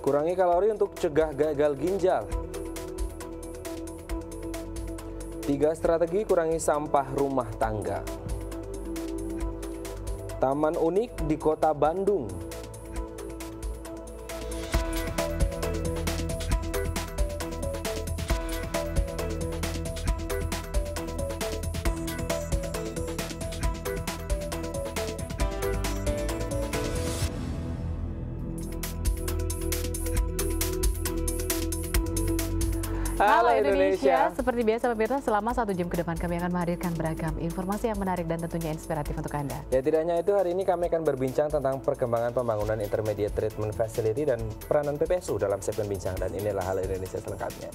Kurangi kalori untuk cegah gagal ginjal. tiga strategi kurangi sampah rumah tangga. Taman unik di Kota Bandung Indonesia. Ya, seperti biasa pemirsa, selama satu jam ke depan kami akan menghadirkan beragam informasi yang menarik dan tentunya inspiratif untuk Anda. Ya tidak hanya itu, hari ini kami akan berbincang tentang perkembangan pembangunan Intermediate Treatment Facility dan peranan PPSU dalam segmen bincang dan inilah hal Indonesia selengkapnya.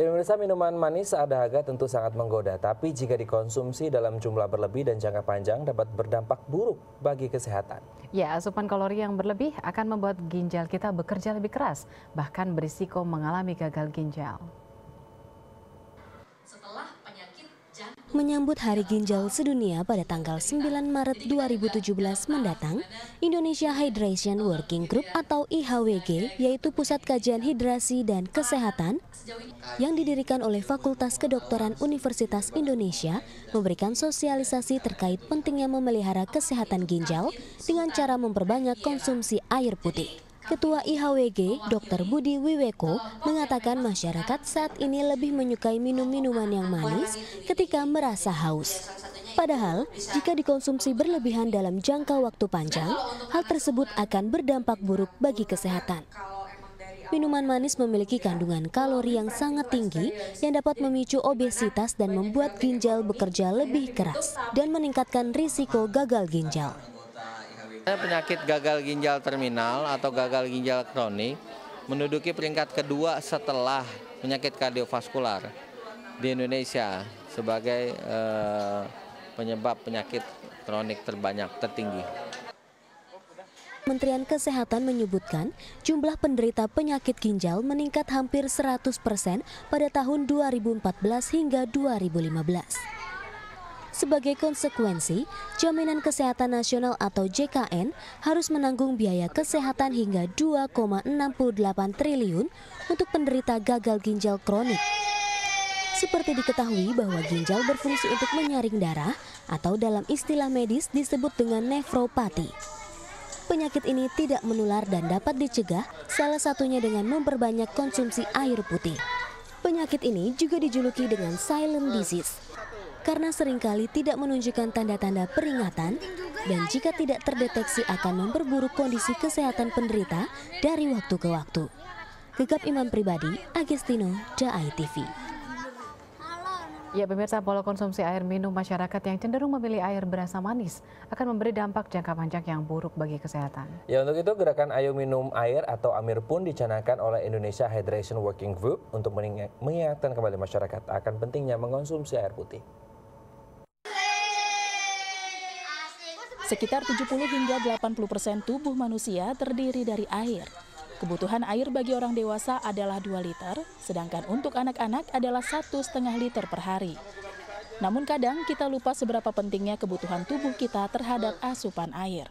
Ya pemirsa minuman manis ada harga tentu sangat menggoda, tapi jika dikonsumsi dalam jumlah berlebih dan jangka panjang dapat berdampak buruk bagi kesehatan. Ya, asupan kalori yang berlebih akan membuat ginjal kita bekerja lebih keras, bahkan berisiko mengalami gagal ginjal. Menyambut Hari Ginjal Sedunia pada tanggal 9 Maret 2017 mendatang, Indonesia Hydration Working Group atau IHWG yaitu Pusat Kajian Hidrasi dan Kesehatan yang didirikan oleh Fakultas Kedokteran Universitas Indonesia memberikan sosialisasi terkait pentingnya memelihara kesehatan ginjal dengan cara memperbanyak konsumsi air putih. Ketua IHWG, Dr. Budi Wiweko, mengatakan masyarakat saat ini lebih menyukai minum minuman yang manis ketika merasa haus. Padahal, jika dikonsumsi berlebihan dalam jangka waktu panjang, hal tersebut akan berdampak buruk bagi kesehatan. Minuman manis memiliki kandungan kalori yang sangat tinggi yang dapat memicu obesitas dan membuat ginjal bekerja lebih keras dan meningkatkan risiko gagal ginjal. Penyakit gagal ginjal terminal atau gagal ginjal kronik menduduki peringkat kedua setelah penyakit kardiovaskular di Indonesia sebagai eh, penyebab penyakit kronik terbanyak tertinggi. Kementerian Kesehatan menyebutkan jumlah penderita penyakit ginjal meningkat hampir 100% pada tahun 2014 hingga 2015. Sebagai konsekuensi, Jaminan Kesehatan Nasional atau JKN harus menanggung biaya kesehatan hingga 2,68 triliun untuk penderita gagal ginjal kronik. Seperti diketahui bahwa ginjal berfungsi untuk menyaring darah atau dalam istilah medis disebut dengan nefropati. Penyakit ini tidak menular dan dapat dicegah salah satunya dengan memperbanyak konsumsi air putih. Penyakit ini juga dijuluki dengan silent disease karena seringkali tidak menunjukkan tanda-tanda peringatan dan jika tidak terdeteksi akan memperburuk kondisi kesehatan penderita dari waktu ke waktu. Gegap Imam Pribadi, Agustino, Jai TV. Ya pemirsa, pola konsumsi air minum masyarakat yang cenderung memilih air berasa manis akan memberi dampak jangka panjang yang buruk bagi kesehatan. Ya untuk itu gerakan Ayo Minum Air atau AMIR pun dicanangkan oleh Indonesia Hydration Working Group untuk mengingatkan kembali masyarakat akan pentingnya mengkonsumsi air putih. Sekitar 70 hingga 80 persen tubuh manusia terdiri dari air. Kebutuhan air bagi orang dewasa adalah 2 liter, sedangkan untuk anak-anak adalah satu setengah liter per hari. Namun kadang kita lupa seberapa pentingnya kebutuhan tubuh kita terhadap asupan air.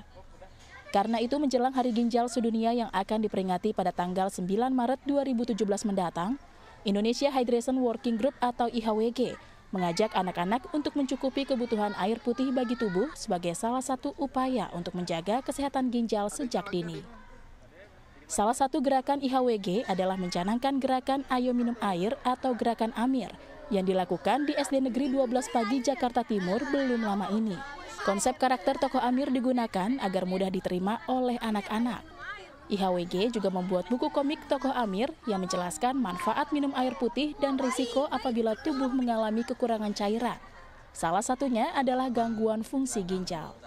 Karena itu menjelang Hari Ginjal Sedunia yang akan diperingati pada tanggal 9 Maret 2017 mendatang, Indonesia Hydration Working Group atau IHWG mengajak anak-anak untuk mencukupi kebutuhan air putih bagi tubuh sebagai salah satu upaya untuk menjaga kesehatan ginjal sejak dini. Salah satu gerakan IHWG adalah mencanangkan gerakan Ayo Minum Air atau gerakan AMIR yang dilakukan di SD Negeri 12 Pagi Jakarta Timur belum lama ini. Konsep karakter tokoh Amir digunakan agar mudah diterima oleh anak-anak. IHWG juga membuat buku komik Tokoh Amir yang menjelaskan manfaat minum air putih dan risiko apabila tubuh mengalami kekurangan cairan. Salah satunya adalah gangguan fungsi ginjal.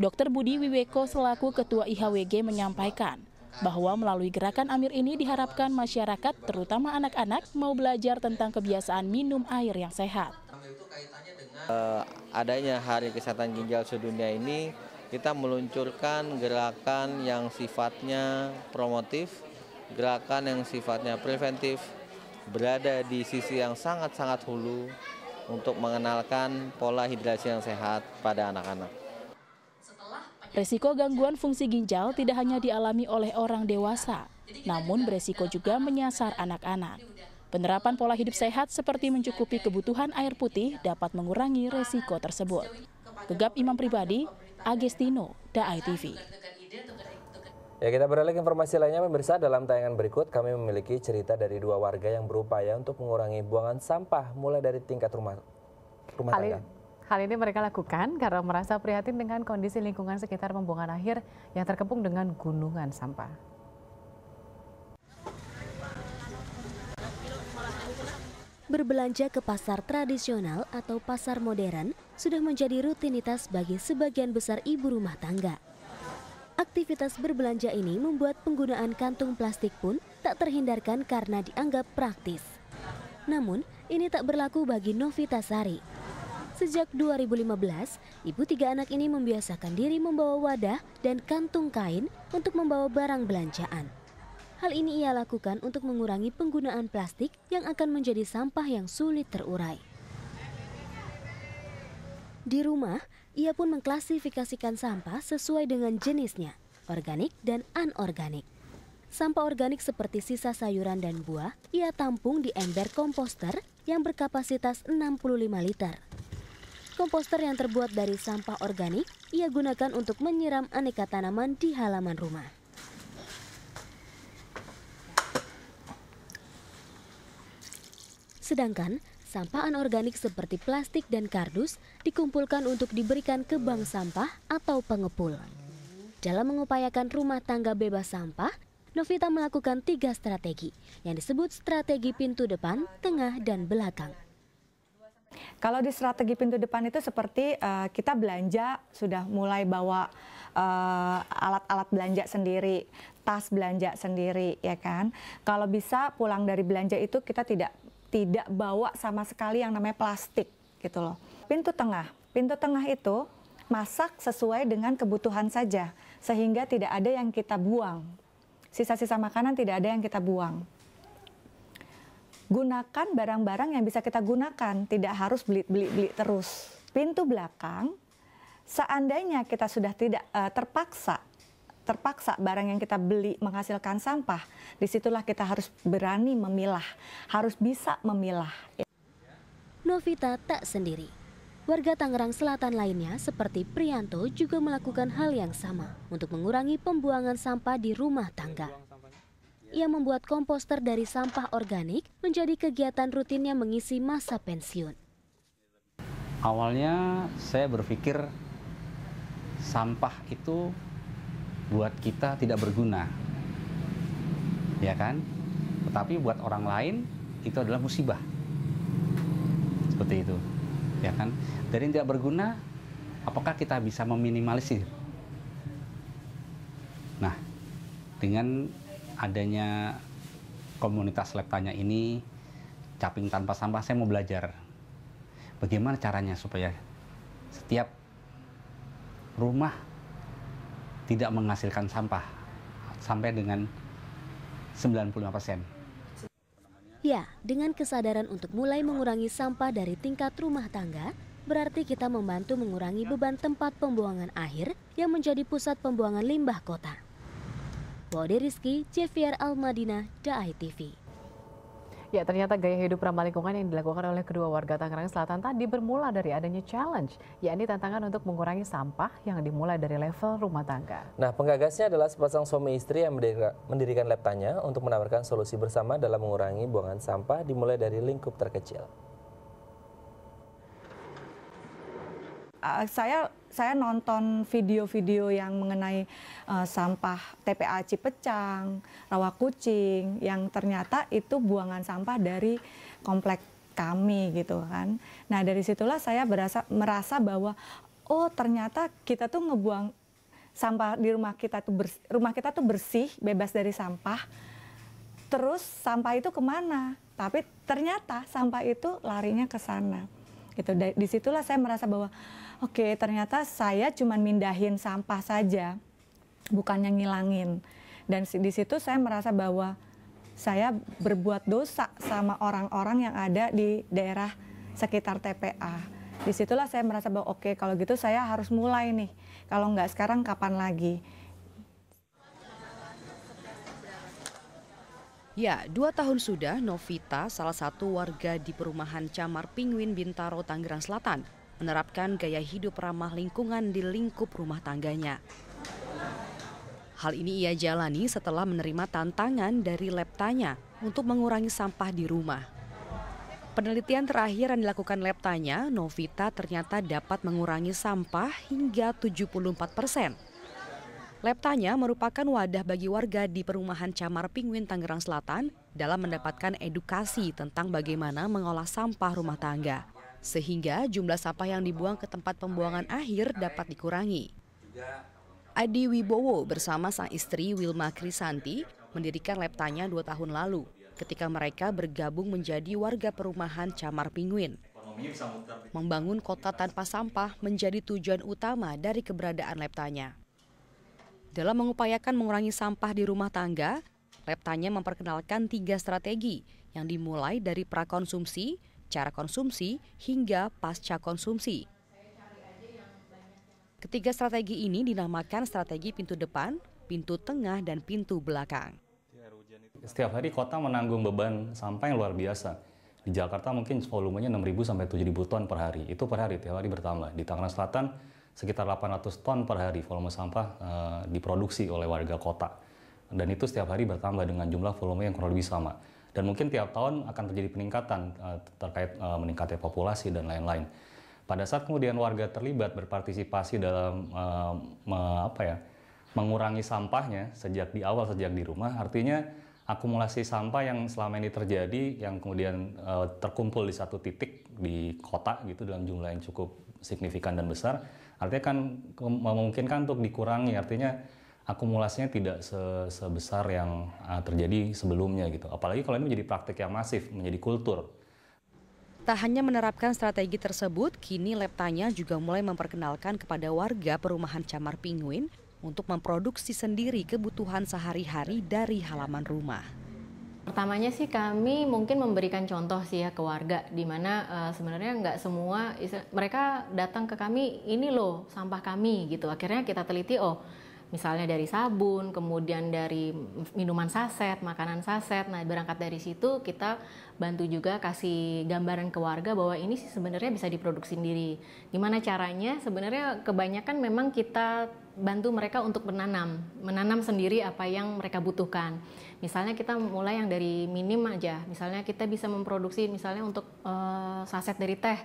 Dr. Budi Wiweko selaku Ketua IHWG menyampaikan bahwa melalui gerakan Amir ini diharapkan masyarakat, terutama anak-anak, mau belajar tentang kebiasaan minum air yang sehat. Eh, adanya Hari Kesehatan Ginjal Sedunia ini kita meluncurkan gerakan yang sifatnya promotif, gerakan yang sifatnya preventif, berada di sisi yang sangat-sangat hulu untuk mengenalkan pola hidrasi yang sehat pada anak-anak. Resiko gangguan fungsi ginjal tidak hanya dialami oleh orang dewasa, namun beresiko juga menyasar anak-anak. Penerapan pola hidup sehat seperti mencukupi kebutuhan air putih dapat mengurangi resiko tersebut. Gegap Imam Pribadi, Agestino, Daai TV. Ya kita beralih ke informasi lainnya pemirsa dalam tayangan berikut kami memiliki cerita dari dua warga yang berupaya untuk mengurangi buangan sampah mulai dari tingkat rumah rumah hal tangga. Hal ini mereka lakukan karena merasa prihatin dengan kondisi lingkungan sekitar pembuangan akhir yang terkepung dengan gunungan sampah. Berbelanja ke pasar tradisional atau pasar modern sudah menjadi rutinitas bagi sebagian besar ibu rumah tangga. Aktivitas berbelanja ini membuat penggunaan kantung plastik pun tak terhindarkan karena dianggap praktis. Namun, ini tak berlaku bagi Novita Sari. Sejak 2015, ibu tiga anak ini membiasakan diri membawa wadah dan kantung kain untuk membawa barang belanjaan. Hal ini ia lakukan untuk mengurangi penggunaan plastik yang akan menjadi sampah yang sulit terurai. Di rumah, ia pun mengklasifikasikan sampah sesuai dengan jenisnya, organik dan anorganik. Sampah organik seperti sisa sayuran dan buah ia tampung di ember komposter yang berkapasitas 65 liter. Komposter yang terbuat dari sampah organik ia gunakan untuk menyiram aneka tanaman di halaman rumah. Sedangkan sampah anorganik seperti plastik dan kardus dikumpulkan untuk diberikan ke bank sampah atau pengepul. Dalam mengupayakan rumah tangga bebas sampah, Novita melakukan tiga strategi yang disebut strategi pintu depan, tengah, dan belakang. Kalau di strategi pintu depan itu seperti uh, kita belanja sudah mulai bawa eh, alat-alat uh, alat -alat belanja sendiri, tas belanja sendiri, ya kan. Kalau bisa pulang dari belanja itu kita tidak tidak bawa sama sekali yang namanya plastik gitu loh. Pintu tengah, pintu tengah itu masak sesuai dengan kebutuhan saja sehingga tidak ada yang kita buang. Sisa-sisa makanan tidak ada yang kita buang. Gunakan barang-barang yang bisa kita gunakan, tidak harus beli beli terus. Pintu belakang, seandainya kita sudah tidak uh, terpaksa terpaksa barang yang kita beli menghasilkan sampah, disitulah kita harus berani memilah, harus bisa memilah. Novita tak sendiri. Warga Tangerang Selatan lainnya seperti Prianto juga melakukan hal yang sama untuk mengurangi pembuangan sampah di rumah tangga. Ia membuat komposter dari sampah organik menjadi kegiatan rutinnya mengisi masa pensiun. Awalnya saya berpikir sampah itu buat kita tidak berguna. Ya kan? Tetapi buat orang lain itu adalah musibah. Seperti itu. Ya kan? Dari yang tidak berguna, apakah kita bisa meminimalisir? Nah, dengan adanya komunitas lab ini, caping tanpa sampah, saya mau belajar. Bagaimana caranya supaya setiap rumah tidak menghasilkan sampah sampai dengan 95%. persen. Ya, dengan kesadaran untuk mulai mengurangi sampah dari tingkat rumah tangga, berarti kita membantu mengurangi beban tempat pembuangan akhir yang menjadi pusat pembuangan limbah kota. Bode Rizky, CVR Al-Madinah, TV. Ya, ternyata gaya hidup ramah lingkungan yang dilakukan oleh kedua warga Tangerang Selatan tadi bermula dari adanya challenge, yakni tantangan untuk mengurangi sampah yang dimulai dari level rumah tangga. Nah, penggagasnya adalah sepasang suami istri yang mendirikan lab tanya untuk menawarkan solusi bersama dalam mengurangi buangan sampah dimulai dari lingkup terkecil. uh, saya saya nonton video-video yang mengenai uh, sampah TPA Cipecang, rawa kucing yang ternyata itu buangan sampah dari komplek kami gitu kan. Nah, dari situlah saya berasa merasa bahwa oh ternyata kita tuh ngebuang sampah di rumah kita tuh bersih, rumah kita tuh bersih, bebas dari sampah. Terus sampah itu kemana? Tapi ternyata sampah itu larinya ke sana. Gitu. Disitulah saya merasa bahwa oke okay, ternyata saya cuma mindahin sampah saja, bukannya ngilangin. Dan di situ saya merasa bahwa saya berbuat dosa sama orang-orang yang ada di daerah sekitar TPA. Disitulah saya merasa bahwa oke okay, kalau gitu saya harus mulai nih. Kalau nggak sekarang kapan lagi? Ya, dua tahun sudah Novita, salah satu warga di perumahan Camar Penguin Bintaro, Tangerang Selatan, menerapkan gaya hidup ramah lingkungan di lingkup rumah tangganya. Hal ini ia jalani setelah menerima tantangan dari Leptanya untuk mengurangi sampah di rumah. Penelitian terakhir yang dilakukan Leptanya, Novita ternyata dapat mengurangi sampah hingga 74 persen. Leptanya merupakan wadah bagi warga di perumahan Camar Pinguin Tangerang Selatan dalam mendapatkan edukasi tentang bagaimana mengolah sampah rumah tangga sehingga jumlah sampah yang dibuang ke tempat pembuangan akhir dapat dikurangi. Adi Wibowo bersama sang istri Wilma Krisanti mendirikan Leptanya dua tahun lalu ketika mereka bergabung menjadi warga perumahan Camar Pinguin. Membangun kota tanpa sampah menjadi tujuan utama dari keberadaan Leptanya. Dalam mengupayakan mengurangi sampah di rumah tangga, Leptanya memperkenalkan tiga strategi yang dimulai dari prakonsumsi, cara konsumsi, hingga pasca konsumsi. Ketiga strategi ini dinamakan strategi pintu depan, pintu tengah, dan pintu belakang. Setiap hari kota menanggung beban sampah yang luar biasa. Di Jakarta mungkin volumenya 6.000 sampai 7.000 ton per hari. Itu per hari, tiap hari bertambah. Di Tangerang Selatan sekitar 800 ton per hari volume sampah uh, diproduksi oleh warga kota. Dan itu setiap hari bertambah dengan jumlah volume yang kurang lebih sama dan mungkin tiap tahun akan terjadi peningkatan uh, terkait uh, meningkatnya populasi dan lain-lain. Pada saat kemudian warga terlibat berpartisipasi dalam uh, me, apa ya mengurangi sampahnya sejak di awal sejak di rumah, artinya akumulasi sampah yang selama ini terjadi yang kemudian uh, terkumpul di satu titik di kota gitu dalam jumlah yang cukup signifikan dan besar, artinya kan memungkinkan untuk dikurangi, artinya akumulasinya tidak se sebesar yang uh, terjadi sebelumnya gitu. Apalagi kalau ini menjadi praktik yang masif, menjadi kultur. Tak hanya menerapkan strategi tersebut, kini Leptanya juga mulai memperkenalkan kepada warga perumahan Camar Pinguin untuk memproduksi sendiri kebutuhan sehari-hari dari halaman rumah. Pertamanya sih kami mungkin memberikan contoh sih ya ke warga di mana uh, sebenarnya nggak semua mereka datang ke kami ini loh sampah kami gitu. Akhirnya kita teliti oh misalnya dari sabun, kemudian dari minuman saset, makanan saset. Nah, berangkat dari situ kita bantu juga kasih gambaran ke warga bahwa ini sih sebenarnya bisa diproduksi sendiri. Gimana caranya? Sebenarnya kebanyakan memang kita bantu mereka untuk menanam, menanam sendiri apa yang mereka butuhkan. Misalnya kita mulai yang dari minim aja. Misalnya kita bisa memproduksi misalnya untuk uh, saset dari teh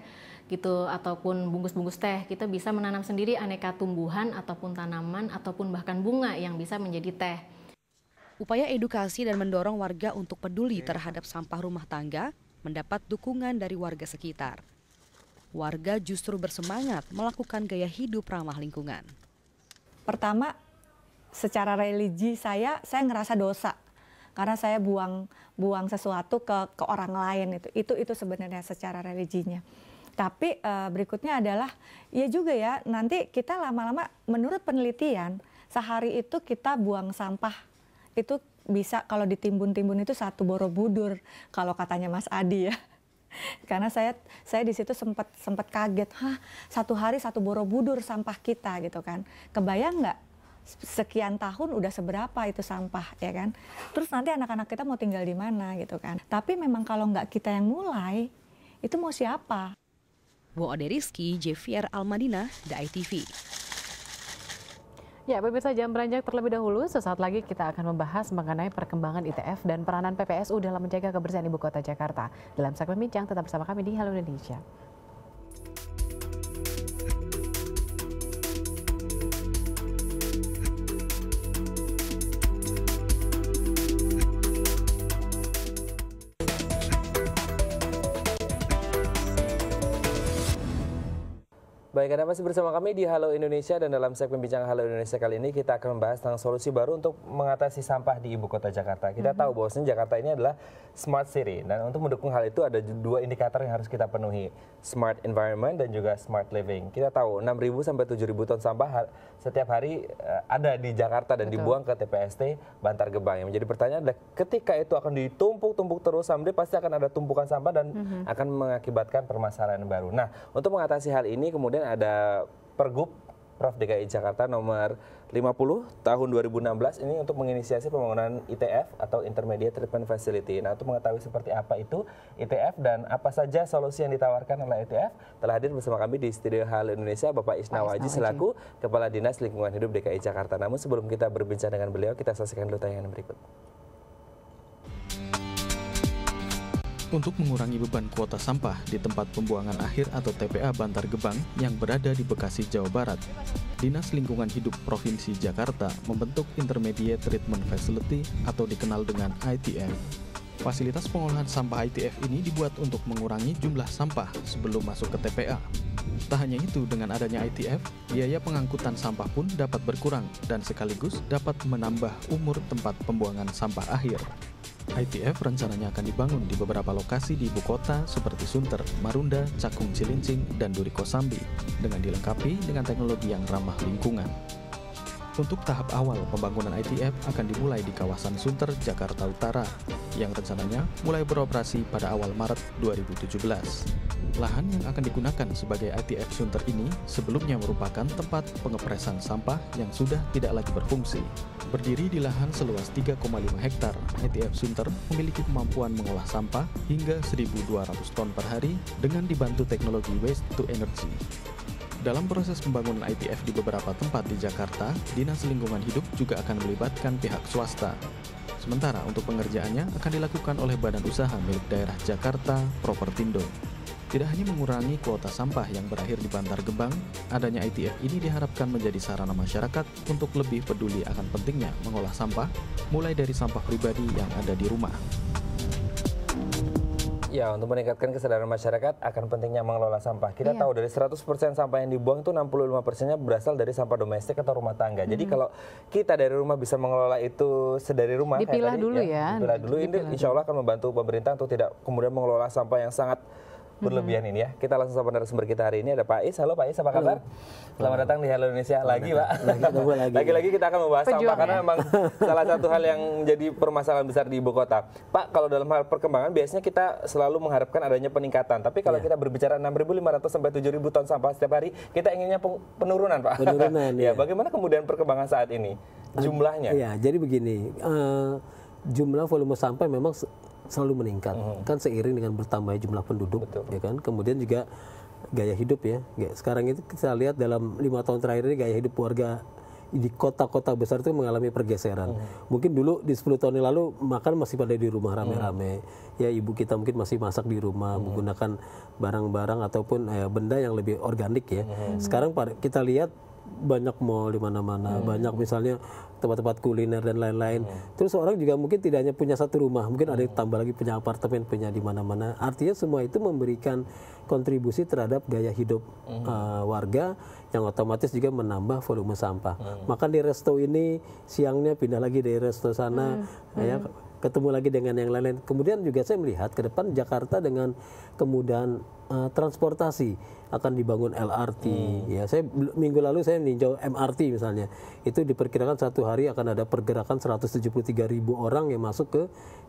gitu ataupun bungkus-bungkus teh kita bisa menanam sendiri aneka tumbuhan ataupun tanaman ataupun bahkan bunga yang bisa menjadi teh. Upaya edukasi dan mendorong warga untuk peduli terhadap sampah rumah tangga mendapat dukungan dari warga sekitar. Warga justru bersemangat melakukan gaya hidup ramah lingkungan. Pertama, secara religi saya saya ngerasa dosa karena saya buang buang sesuatu ke ke orang lain itu itu itu sebenarnya secara religinya tapi uh, berikutnya adalah ya juga ya nanti kita lama-lama menurut penelitian sehari itu kita buang sampah itu bisa kalau ditimbun-timbun itu satu borobudur kalau katanya Mas Adi ya. Karena saya saya di situ sempat sempat kaget, hah satu hari satu borobudur sampah kita gitu kan. Kebayang nggak sekian tahun udah seberapa itu sampah ya kan terus nanti anak-anak kita mau tinggal di mana gitu kan tapi memang kalau nggak kita yang mulai itu mau siapa Bu Ode Rizky, JVR Almadina, TV. Ya, pemirsa jam beranjak terlebih dahulu. Sesaat lagi kita akan membahas mengenai perkembangan ITF dan peranan PPSU dalam menjaga kebersihan ibu kota Jakarta. Dalam segmen bincang, tetap bersama kami di Halo Indonesia. Baik, Anda masih bersama kami di Halo Indonesia dan dalam segmen bincang Halo Indonesia kali ini kita akan membahas tentang solusi baru untuk mengatasi sampah di ibu kota Jakarta. Kita mm -hmm. tahu bahwasanya Jakarta ini adalah smart city dan untuk mendukung hal itu ada dua indikator yang harus kita penuhi, smart environment dan juga smart living. Kita tahu 6.000 sampai 7.000 ton sampah setiap hari eh, ada di Jakarta dan Betul. dibuang ke TPST Bantar Gebang. Yang menjadi pertanyaan adalah ketika itu akan ditumpuk-tumpuk terus, sampai pasti akan ada tumpukan sampah dan mm -hmm. akan mengakibatkan permasalahan baru. Nah, untuk mengatasi hal ini kemudian ada pergub Prof DKI Jakarta nomor 50 tahun 2016 ini untuk menginisiasi pembangunan ITF atau Intermediate Treatment Facility. Nah, untuk mengetahui seperti apa itu ITF dan apa saja solusi yang ditawarkan oleh ITF, telah hadir bersama kami di Studio Hal Indonesia Bapak Isnawaji selaku Kepala Dinas Lingkungan Hidup DKI Jakarta. Namun sebelum kita berbincang dengan beliau, kita saksikan dulu tayangan berikut. untuk mengurangi beban kuota sampah di tempat pembuangan akhir atau TPA Bantar Gebang yang berada di Bekasi, Jawa Barat. Dinas Lingkungan Hidup Provinsi Jakarta membentuk Intermediate Treatment Facility atau dikenal dengan ITF. Fasilitas pengolahan sampah ITF ini dibuat untuk mengurangi jumlah sampah sebelum masuk ke TPA. Tak hanya itu, dengan adanya ITF, biaya pengangkutan sampah pun dapat berkurang dan sekaligus dapat menambah umur tempat pembuangan sampah akhir. ITF rencananya akan dibangun di beberapa lokasi di ibu kota seperti Sunter, Marunda, Cakung Cilincing, dan Duri Kosambi dengan dilengkapi dengan teknologi yang ramah lingkungan. Untuk tahap awal, pembangunan ITF akan dimulai di kawasan Sunter, Jakarta Utara, yang rencananya mulai beroperasi pada awal Maret 2017. Lahan yang akan digunakan sebagai ITF Sunter ini sebelumnya merupakan tempat pengepresan sampah yang sudah tidak lagi berfungsi. Berdiri di lahan seluas 3,5 hektar, ITF Sunter memiliki kemampuan mengolah sampah hingga 1.200 ton per hari dengan dibantu teknologi waste to energy. Dalam proses pembangunan ITF di beberapa tempat di Jakarta, Dinas Lingkungan Hidup juga akan melibatkan pihak swasta. Sementara untuk pengerjaannya akan dilakukan oleh Badan Usaha milik daerah Jakarta, Propertindo. Tidak hanya mengurangi kuota sampah yang berakhir di Bantar Gebang, adanya ITF ini diharapkan menjadi sarana masyarakat untuk lebih peduli akan pentingnya mengolah sampah, mulai dari sampah pribadi yang ada di rumah. Ya, untuk meningkatkan kesadaran masyarakat akan pentingnya mengelola sampah. Kita iya. tahu dari 100% sampah yang dibuang itu 65%-nya berasal dari sampah domestik atau rumah tangga. Hmm. Jadi kalau kita dari rumah bisa mengelola itu sedari rumah dipilah tadi, dulu ya. ya. Dipilah dulu dipilah ini dulu. insya Allah akan membantu pemerintah untuk tidak kemudian mengelola sampah yang sangat berlebihan ini ya. Kita langsung sama narasumber kita hari ini ada Pak Is. Halo Pak Is, apa kabar? Halo. Selamat datang di Halo Indonesia lagi, Pak. Lagi-lagi kita akan membahas Penjuang, sampah ya? karena memang salah satu hal yang menjadi permasalahan besar di ibu kota. Pak, kalau dalam hal perkembangan biasanya kita selalu mengharapkan adanya peningkatan. Tapi kalau ya. kita berbicara 6.500 sampai 7.000 ton sampah setiap hari, kita inginnya penurunan, Pak. Penurunan. ya, bagaimana kemudian perkembangan saat ini? Jumlahnya? Iya, jadi begini. Uh, jumlah volume sampah memang selalu meningkat hmm. kan seiring dengan bertambahnya jumlah penduduk Betul. ya kan kemudian juga gaya hidup ya sekarang itu kita lihat dalam lima tahun terakhir ini gaya hidup warga di kota-kota besar itu mengalami pergeseran. Hmm. Mungkin dulu di 10 tahun yang lalu makan masih pada di rumah rame-rame. Hmm. Ya ibu kita mungkin masih masak di rumah hmm. menggunakan barang-barang ataupun eh, benda yang lebih organik ya. Hmm. Sekarang kita lihat banyak mall di mana-mana, hmm. banyak misalnya tempat-tempat kuliner dan lain-lain. Hmm. Terus orang juga mungkin tidak hanya punya satu rumah, mungkin hmm. ada yang tambah lagi punya apartemen, punya di mana-mana. Artinya semua itu memberikan kontribusi terhadap gaya hidup hmm. uh, warga yang otomatis juga menambah volume sampah. Hmm. Makan di resto ini siangnya pindah lagi dari resto sana, hmm. ya hmm. ketemu lagi dengan yang lain-lain. Kemudian juga saya melihat ke depan Jakarta dengan kemudahan uh, transportasi akan dibangun LRT hmm. ya saya minggu lalu saya meninjau MRT misalnya itu diperkirakan satu hari akan ada pergerakan 173 ribu orang yang masuk ke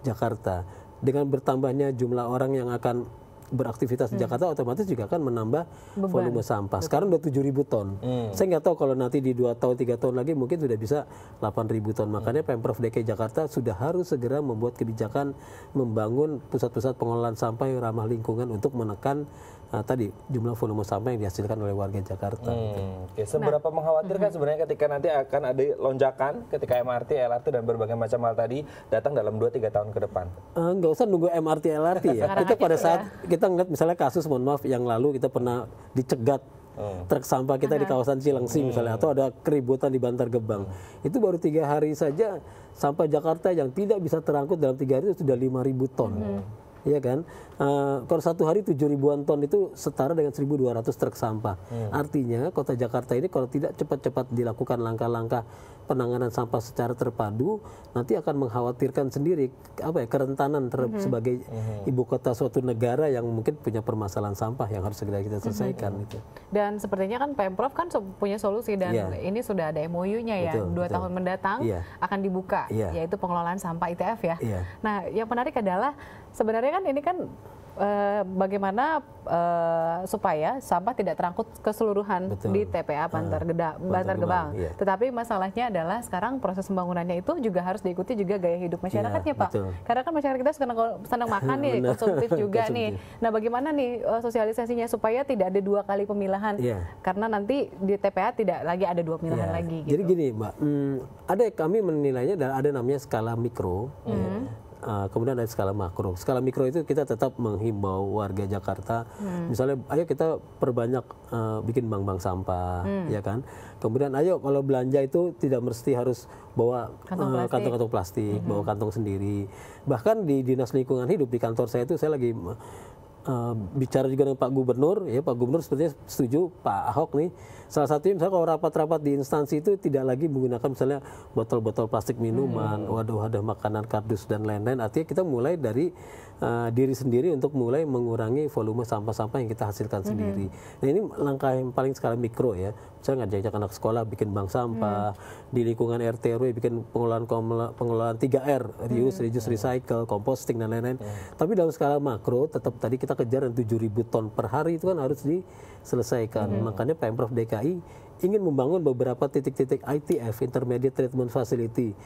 Jakarta dengan bertambahnya jumlah orang yang akan beraktivitas di hmm. Jakarta otomatis juga akan menambah Beban. volume sampah. Sekarang udah ribu ton. Hmm. Saya nggak tahu kalau nanti di dua tahun tiga tahun lagi mungkin sudah bisa delapan ribu ton. Hmm. Makanya hmm. Pemprov DKI Jakarta sudah harus segera membuat kebijakan membangun pusat-pusat pengelolaan sampah yang ramah lingkungan untuk menekan uh, tadi jumlah volume sampah yang dihasilkan oleh warga Jakarta. Hmm. Gitu. seberapa nah. mengkhawatirkan hmm sebenarnya ketika nanti akan ada lonjakan ketika MRT, LRT dan berbagai macam hal tadi datang dalam 2-3 tahun ke depan? Uh, usah nunggu MRT, LRT ya. kita pada saat ya. kita ngeliat misalnya kasus mohon maaf yang lalu kita pernah dicegat Hmm. truk sampah kita di kawasan Cilengsi hmm. misalnya atau ada keributan di Bantar Gebang hmm. itu baru tiga hari saja sampah Jakarta yang tidak bisa terangkut dalam tiga hari itu sudah ribu ton hmm Iya kan? Uh, kalau satu hari tujuh ribuan ton itu setara dengan 1.200 truk sampah. Hmm. Artinya kota Jakarta ini kalau tidak cepat-cepat dilakukan langkah-langkah penanganan sampah secara terpadu, nanti akan mengkhawatirkan sendiri apa ya kerentanan ter hmm. sebagai hmm. ibu kota suatu negara yang mungkin punya permasalahan sampah yang harus segera kita hmm. selesaikan. Hmm. Gitu. Dan sepertinya kan pemprov kan punya solusi dan yeah. ini sudah ada MOU-nya ya, dua betul. tahun mendatang yeah. akan dibuka, yeah. yaitu pengelolaan sampah ITF ya. Yeah. Nah, yang menarik adalah sebenarnya kan ini kan eh, bagaimana eh, supaya sampah tidak terangkut keseluruhan Betul. di TPA ah, Bantar, uh, Geda, Bantar Gebang. Iya. Tetapi masalahnya adalah sekarang proses pembangunannya itu juga harus diikuti juga gaya hidup iya, masyarakatnya, Pak. Betul. Karena kan masyarakat kita senang senang makan nih, konsumtif juga nih. Nah, bagaimana nih eh, sosialisasinya supaya tidak ada dua kali pemilahan? Iya. Karena nanti di TPA tidak lagi ada dua pemilahan iya. lagi. Gitu. Jadi gini, Mbak, hmm, ada kami menilainya ada namanya skala mikro. Mm -hmm. ya Ah, kemudian ada skala makro. Skala mikro itu kita tetap menghimbau warga Jakarta, hmm. misalnya ayo kita perbanyak uh, bikin bank-bank sampah, hmm. ya kan. Kemudian ayo kalau belanja itu tidak mesti harus bawa eh, kantong-kantong plastik, hmm. bawa kantong sendiri. Bahkan di dinas lingkungan hidup di kantor saya itu saya lagi bicara juga dengan Pak Gubernur, ya Pak Gubernur sepertinya setuju Pak Ahok nih. Salah satunya misalnya kalau rapat-rapat di instansi itu tidak lagi menggunakan misalnya botol-botol plastik minuman, hmm. wadah-wadah ada makanan kardus dan lain-lain. Artinya kita mulai dari Eh, diri sendiri untuk mulai mengurangi volume sampah-sampah yang kita hasilkan mm -hmm. sendiri. Nah ini langkah yang paling sekali mikro ya. Misalnya ngajak ngajak anak sekolah bikin bank sampah, mm -hmm. di lingkungan RT RW bikin pengelolaan pengelolaan 3R, reuse, mm -hmm. reduce, recycle, composting dan lain-lain. Mm -hmm. Tapi dalam skala makro tetap tadi kita kejar 7.000 ton per hari itu kan harus diselesaikan. Mm -hmm. Makanya Pemprov DKI ingin membangun beberapa titik-titik ITF, Intermediate Treatment Facility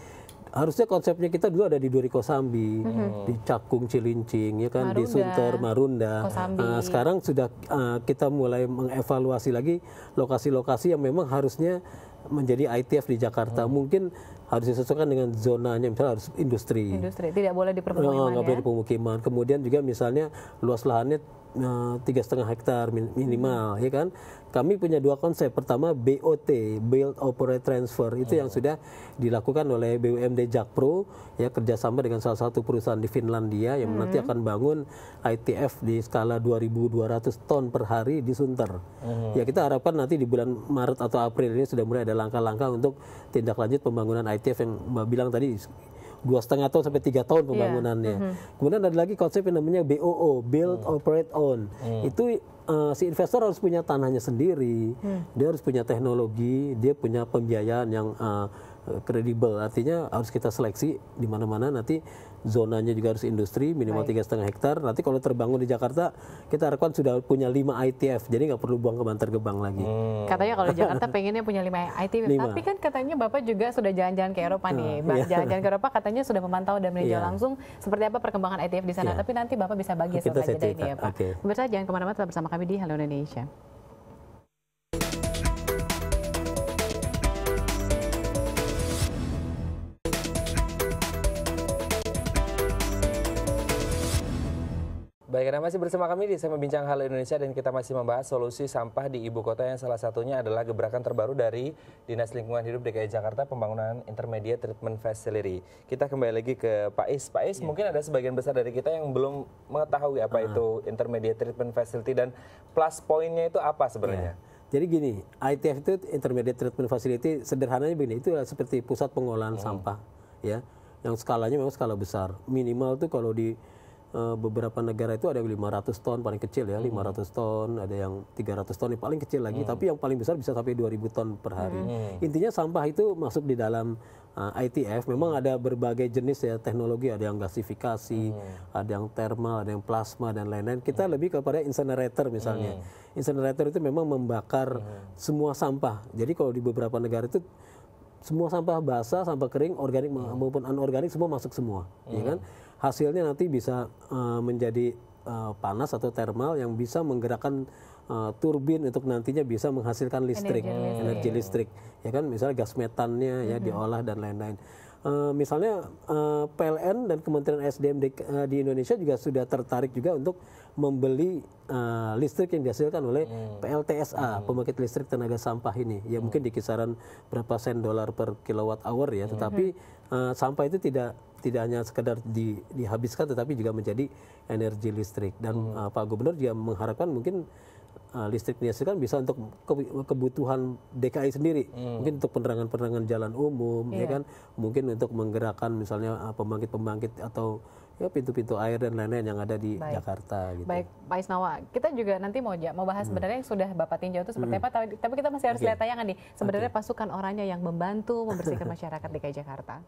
harusnya konsepnya kita dulu ada di Duri Kosambi, hmm. di Cakung Cilincing, ya kan Marunda, di Sunter Marunda. Uh, sekarang sudah uh, kita mulai mengevaluasi lagi lokasi-lokasi yang memang harusnya menjadi ITF di Jakarta. Hmm. Mungkin harus disesuaikan dengan zonanya, misalnya harus industri. Industri, tidak boleh di permukiman. Oh, ya? boleh di pemukiman. Kemudian juga misalnya luas lahannya Eh, tiga setengah hektar minimal ya kan kami punya dua konsep pertama BOT build operate transfer itu hmm. yang sudah dilakukan oleh BUMD Jakpro ya kerjasama dengan salah satu perusahaan di Finlandia yang hmm. nanti akan bangun ITF di skala 2.200 ton per hari di Sunter hmm. ya kita harapkan nanti di bulan Maret atau April ini sudah mulai ada langkah-langkah untuk tindak lanjut pembangunan ITF yang mbak bilang tadi dua setengah tahun sampai tiga tahun iya. pembangunannya. Yeah. Mm -hmm. Kemudian ada lagi konsep yang namanya BOO, Build mm. Operate Own. Mm. Itu uh, si investor harus punya tanahnya sendiri, mm. dia harus punya teknologi, dia punya pembiayaan yang uh, Eh, kredibel artinya harus kita seleksi di mana-mana nanti zonanya juga harus industri minimal tiga setengah hektar nanti kalau terbangun di Jakarta kita harapkan sudah punya 5 ITF jadi nggak perlu buang ke bantar gebang lagi hmm. katanya kalau Jakarta pengennya punya 5 ITF 5. tapi kan katanya bapak juga sudah jalan-jalan ke Eropa nih ah, iya. jalan-jalan ke Eropa katanya sudah memantau dan meninjau yeah. langsung seperti apa perkembangan ITF di sana yeah. tapi nanti bapak bisa bagi kita setelah ini ya pak okay. pemirsa jangan kemana-mana tetap bersama kami di Halo Indonesia Baik, Anda masih bersama kami di Saya Membincang Hal Indonesia dan kita masih membahas solusi sampah di ibu kota yang salah satunya adalah gebrakan terbaru dari Dinas Lingkungan Hidup DKI Jakarta pembangunan Intermediate Treatment Facility. Kita kembali lagi ke Pak Is. Pak Is, ya. mungkin ada sebagian besar dari kita yang belum mengetahui apa uh ah. -huh. itu Intermediate Treatment Facility dan plus poinnya itu apa sebenarnya? Ya. Jadi gini, ITF itu Intermediate Treatment Facility sederhananya begini, itu seperti pusat pengolahan hmm. sampah ya, yang skalanya memang skala besar. Minimal tuh kalau di Eh, beberapa negara itu ada yang 500 ton paling kecil ya, 500 hmm. ton, ada yang 300 ton yang paling kecil lagi, hmm. tapi yang paling besar bisa sampai 2000 ton per hmm. hari. Hmm. Intinya sampah itu masuk di dalam uh, eh, ITF, memang ada berbagai jenis ya teknologi, ada yang gasifikasi, hmm. ada yang thermal, ada yang plasma dan lain-lain. Kita hmm. lebih kepada incinerator misalnya. Hmm. Incinerator itu memang membakar hmm. semua sampah. Jadi kalau di beberapa negara itu semua sampah basah, sampah kering, organik hmm. maupun anorganik semua masuk semua, ya hmm. ya kan? hasilnya nanti bisa uh, menjadi uh, panas atau thermal yang bisa menggerakkan uh, turbin untuk nantinya bisa menghasilkan listrik, energi, energi listrik. Ya kan misalnya gas metannya ya mm -hmm. diolah dan lain-lain. Uh, misalnya uh, PLN dan Kementerian SDM di, uh, di Indonesia juga sudah tertarik juga untuk membeli uh, listrik yang dihasilkan oleh hmm. PLTSA hmm. pembangkit listrik tenaga sampah ini ya hmm. mungkin di kisaran berapa sen dolar per kilowatt hour ya mm-hmm. tetapi uh, sampah itu tidak tidak hanya sekedar di, dihabiskan tetapi juga menjadi energi listrik dan hmm. uh, Pak Gubernur juga mengharapkan mungkin uh, listrik dihasilkan bisa untuk ke, kebutuhan DKI sendiri hmm. mungkin untuk penerangan-penerangan jalan umum yeah. ya iya. kan mungkin untuk menggerakkan misalnya uh, pembangkit-pembangkit atau ya pintu-pintu air dan lain-lain yang ada di Baik. Jakarta gitu. Baik, Pak Isnawa, kita juga nanti mau mau bahas hmm. sebenarnya yang sudah Bapak tinjau itu seperti hmm. apa, tapi kita masih harus okay. lihat tayangan nih. Sebenarnya okay. pasukan orangnya yang membantu membersihkan masyarakat DKI Jakarta.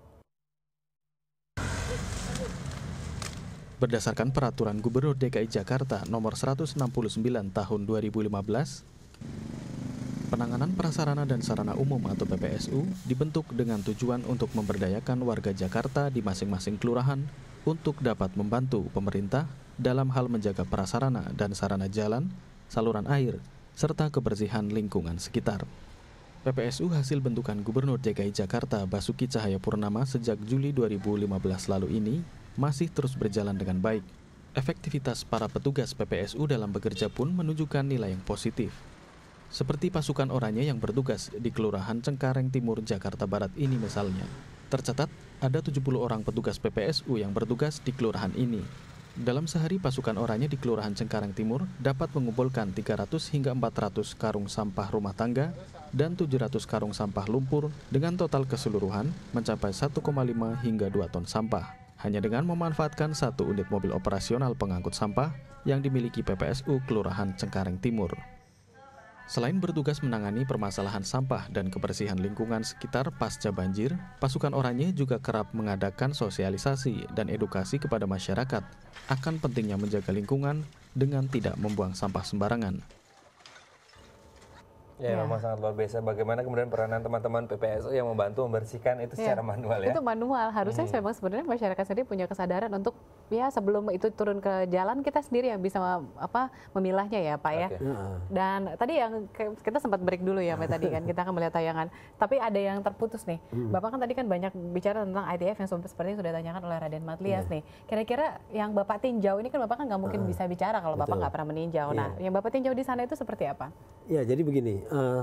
Berdasarkan peraturan Gubernur DKI Jakarta nomor 169 tahun 2015, penanganan prasarana dan sarana umum atau PPSU dibentuk dengan tujuan untuk memberdayakan warga Jakarta di masing-masing kelurahan untuk dapat membantu pemerintah dalam hal menjaga prasarana dan sarana jalan, saluran air, serta kebersihan lingkungan sekitar. PPSU hasil bentukan Gubernur DKI Jakarta Basuki Cahayapurnama sejak Juli 2015 lalu ini masih terus berjalan dengan baik. Efektivitas para petugas PPSU dalam bekerja pun menunjukkan nilai yang positif. Seperti pasukan oranye yang bertugas di Kelurahan Cengkareng Timur, Jakarta Barat ini misalnya. Tercatat, ada 70 orang petugas PPSU yang bertugas di kelurahan ini. Dalam sehari, pasukan oranye di Kelurahan Cengkareng Timur dapat mengumpulkan 300 hingga 400 karung sampah rumah tangga dan 700 karung sampah lumpur dengan total keseluruhan mencapai 1,5 hingga 2 ton sampah hanya dengan memanfaatkan satu unit mobil operasional pengangkut sampah yang dimiliki PPSU Kelurahan Cengkareng Timur. Selain bertugas menangani permasalahan sampah dan kebersihan lingkungan sekitar pasca banjir, pasukan oranye juga kerap mengadakan sosialisasi dan edukasi kepada masyarakat akan pentingnya menjaga lingkungan dengan tidak membuang sampah sembarangan. Ya, ya, memang sangat luar biasa. Bagaimana kemudian peranan teman-teman PPSU yang membantu membersihkan itu ya. secara manual ya? Itu manual. Harusnya hmm. memang sebenarnya masyarakat sendiri punya kesadaran untuk ya sebelum itu turun ke jalan kita sendiri yang bisa apa memilahnya ya, Pak okay. ya. Dan tadi yang kita sempat break dulu ya, Pak tadi kan kita akan melihat tayangan. Tapi ada yang terputus nih. Hmm. Bapak kan tadi kan banyak bicara tentang IDF yang seperti sudah tanyakan oleh Raden Matlias yeah. nih. Kira-kira yang Bapak tinjau ini kan Bapak kan nggak mungkin uh, bisa bicara kalau Bapak nggak pernah meninjau. Yeah. Nah, iya. yang Bapak tinjau di sana itu seperti apa? Ya, jadi begini uh,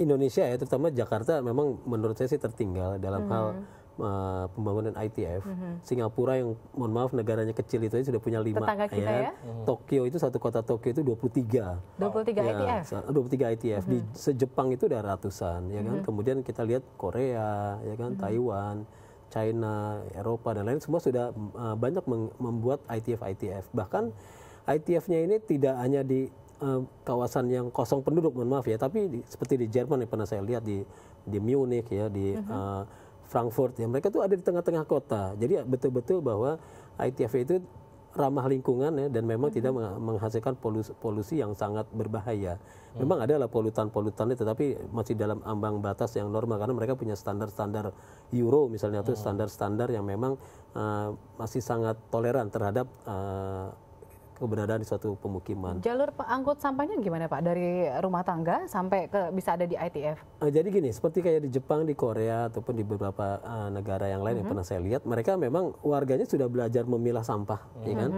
Indonesia ya terutama Jakarta memang menurut saya sih tertinggal dalam mm -hmm. hal uh, pembangunan ITF. Mm -hmm. Singapura yang mohon maaf negaranya kecil itu sudah punya lima Tetangga kita ya. ya? Mm. Tokyo itu satu kota Tokyo itu 23. 23 ya, ITF. 23 ITF. Mm -hmm. Di mm-hmm. sejepang itu udah ratusan ya kan. Mm -hmm. Kemudian kita lihat Korea ya kan, mm -hmm. Taiwan, China, Eropa dan lain semua sudah uh, banyak membuat ITF ITF. Bahkan ITF-nya ini tidak hanya di Eh, kawasan yang kosong penduduk mohon maaf ya tapi di, seperti di Jerman yang pernah saya lihat di di Munich ya di uh Frankfurt ya mereka tuh ada di tengah-tengah kota jadi ya betul-betul bahwa ITF itu ramah lingkungan ya dan memang hmm. tidak menghasilkan polusi, polusi yang sangat berbahaya. Mhm. memang Memang adalah polutan-polutannya tetapi masih dalam ambang batas yang normal karena mereka punya standar-standar euro misalnya hmm. atau mhm. standar-standar yang memang uh, masih sangat toleran terhadap uh, keberadaan di suatu pemukiman. Jalur angkut sampahnya gimana Pak? Dari rumah tangga sampai ke bisa ada di ITF? Eh, jadi gini, seperti kayak di Jepang, di Korea ataupun di beberapa eh, negara yang lain mm -hmm. yang mhm. pernah saya lihat, mereka memang warganya sudah belajar memilah sampah, mm -hmm. ya mhm. kan?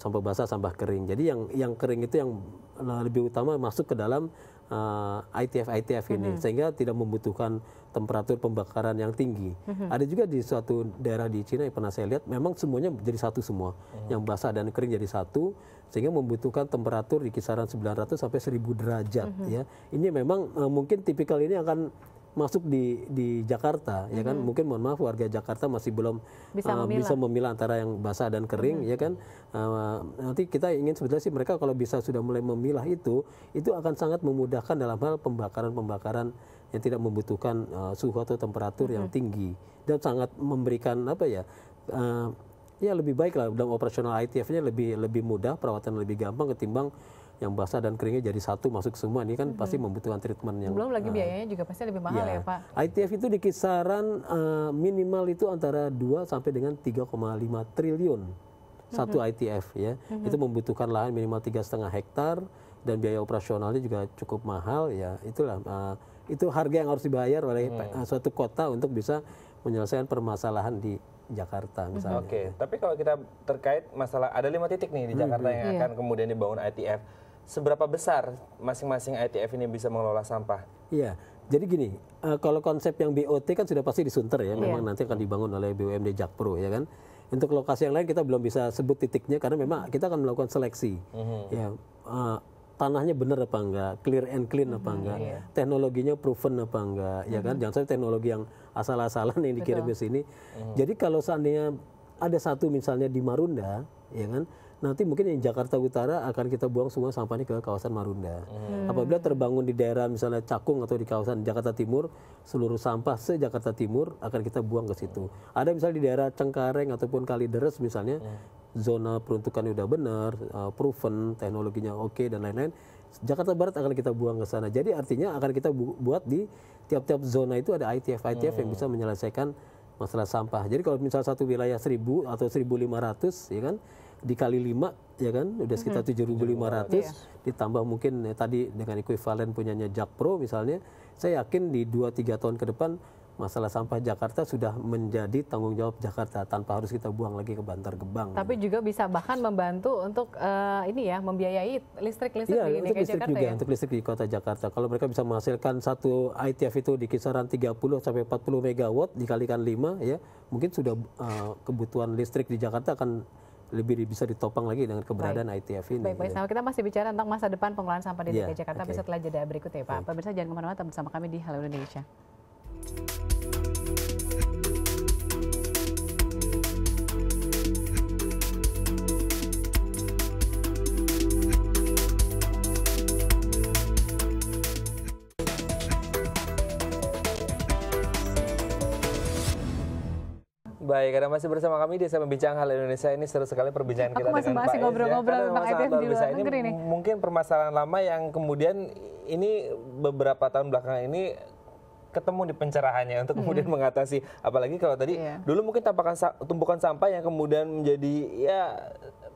Sampah basah, sampah kering. Jadi yang yang kering itu yang lebih utama masuk ke dalam Eh, ITF ITF ini mm-hmm. sehingga tidak membutuhkan temperatur pembakaran yang tinggi. Mm-hmm. Ada juga di suatu daerah di Cina yang pernah saya lihat memang semuanya jadi satu semua. Mm-hmm. Yang basah dan kering jadi satu sehingga membutuhkan temperatur di kisaran 900 sampai 1000 derajat ya. Ini memang eh, mungkin tipikal ini akan masuk di di Jakarta mm -hmm. ya kan mungkin mohon maaf warga Jakarta masih belum bisa, uh, memilah. bisa memilah antara yang basah dan kering mm -hmm. ya kan uh, nanti kita ingin sebetulnya sih mereka kalau bisa sudah mulai memilah itu itu akan sangat memudahkan dalam hal pembakaran-pembakaran yang tidak membutuhkan uh, suhu atau temperatur mm -hmm. yang tinggi dan sangat memberikan apa ya uh, ya lebih baik lah dalam operasional ITF-nya lebih lebih mudah perawatan lebih gampang ketimbang yang basah dan keringnya jadi satu masuk semua ini kan -hmm. pasti membutuhkan treatment yang belum lagi uh, biayanya juga pasti lebih mahal ya, ya Pak. ITF itu di kisaran uh, eh, minimal itu antara 2 sampai dengan 3,5 triliun satu mm -hmm. ITF ya. -hmm. Itu membutuhkan lahan minimal tiga setengah hektar dan biaya operasionalnya juga cukup mahal ya. Itulah uh, itu harga yang harus dibayar oleh hmm. suatu kota untuk bisa menyelesaikan permasalahan di Jakarta misalnya. Oke, okay. tapi kalau kita terkait masalah ada lima titik nih di Jakarta hmm. yang iya. akan kemudian dibangun ITF seberapa besar masing-masing ITF ini bisa mengelola sampah? Iya, jadi gini, eh, kalau konsep yang BOT kan sudah pasti disunter ya, iya. memang yeah. nanti akan dibangun oleh BUMD Jakpro ya kan. Untuk lokasi yang lain kita belum bisa sebut titiknya karena memang kita akan melakukan seleksi. Mm-hmm. Ya, uh, tanahnya benar apa enggak, clear and clean mm-hmm. apa mhm, enggak, yeah. teknologinya proven apa enggak, mm-hmm. ya mhm. kan. Jangan sampai teknologi yang asal-asalan yang dikirim ke sini. Mm-hmm. Jadi kalau seandainya ada satu misalnya di Marunda, ya kan, nanti mungkin yang Jakarta Utara akan kita buang semua sampahnya ke kawasan Marunda. Hmm. Apabila terbangun di daerah misalnya Cakung atau di kawasan Jakarta Timur, seluruh sampah se Jakarta Timur akan kita buang ke situ. Hmm. Ada misalnya di daerah Cengkareng ataupun Kalideres misalnya hmm. zona peruntukannya udah benar, uh, proven, teknologinya oke okay, dan lain-lain. Jakarta Barat akan kita buang ke sana. Jadi artinya akan kita bu buat di tiap-tiap zona itu ada ITF ITF hmm. yang bisa menyelesaikan masalah sampah. Jadi kalau misalnya satu wilayah 1000 atau 1500 ya kan dikali lima, ya kan udah sekitar hmm. tujuh ribu lima ratus, iya. ditambah mungkin ya, tadi dengan ekuivalen punyanya Jakpro misalnya saya yakin di dua tiga tahun ke depan masalah sampah Jakarta sudah menjadi tanggung jawab Jakarta tanpa harus kita buang lagi ke Bantar Gebang. Tapi juga bisa bahkan membantu untuk uh, ini ya membiayai listrik listrik ya, di untuk listrik Jakarta juga ya? untuk listrik di kota Jakarta. Kalau mereka bisa menghasilkan satu ITF itu di kisaran 30 sampai 40 megawatt dikalikan 5 ya, mungkin sudah uh, kebutuhan listrik di Jakarta akan lebih bisa ditopang lagi dengan keberadaan baik. ITF ini. Baik, baik. Nah, kita masih bicara tentang masa depan pengelolaan sampah di iya, DKI yeah, Jakarta, okay. setelah jeda berikut ya Pak. Okay. Pemirsa jangan kemana-mana, tetap bersama kami di Halo Indonesia. Baik, karena masih bersama kami di saya membincang hal Indonesia ini seru sekali perbincangan Aku kita masih dengan masih ya. ngobrol-ngobrol ya. ngobrol Eden di luar ini, Mungkin permasalahan lama yang kemudian ini beberapa tahun belakangan ini ketemu di pencerahannya untuk hmm. kemudian hmm. mengatasi apalagi kalau tadi yeah. dulu mungkin tampakan tumpukan sampah yang kemudian menjadi ya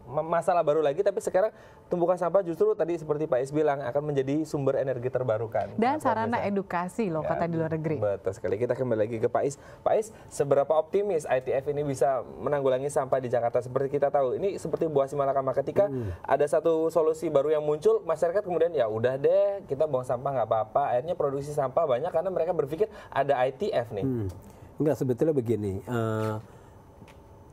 masalah baru lagi tapi sekarang tumpukan sampah justru tadi seperti Pak Is bilang akan menjadi sumber energi terbarukan dan sarana desa. edukasi loh ya, kata di luar negeri betul sekali kita kembali lagi ke Pak Is Pak Is seberapa optimis ITF ini bisa menanggulangi sampah di Jakarta seperti kita tahu ini seperti buah simalakama ketika hmm. ada satu solusi baru yang muncul masyarakat kemudian ya udah deh kita buang sampah nggak apa-apa akhirnya produksi sampah banyak karena mereka berpikir ada ITF nih hmm. Enggak sebetulnya begini uh,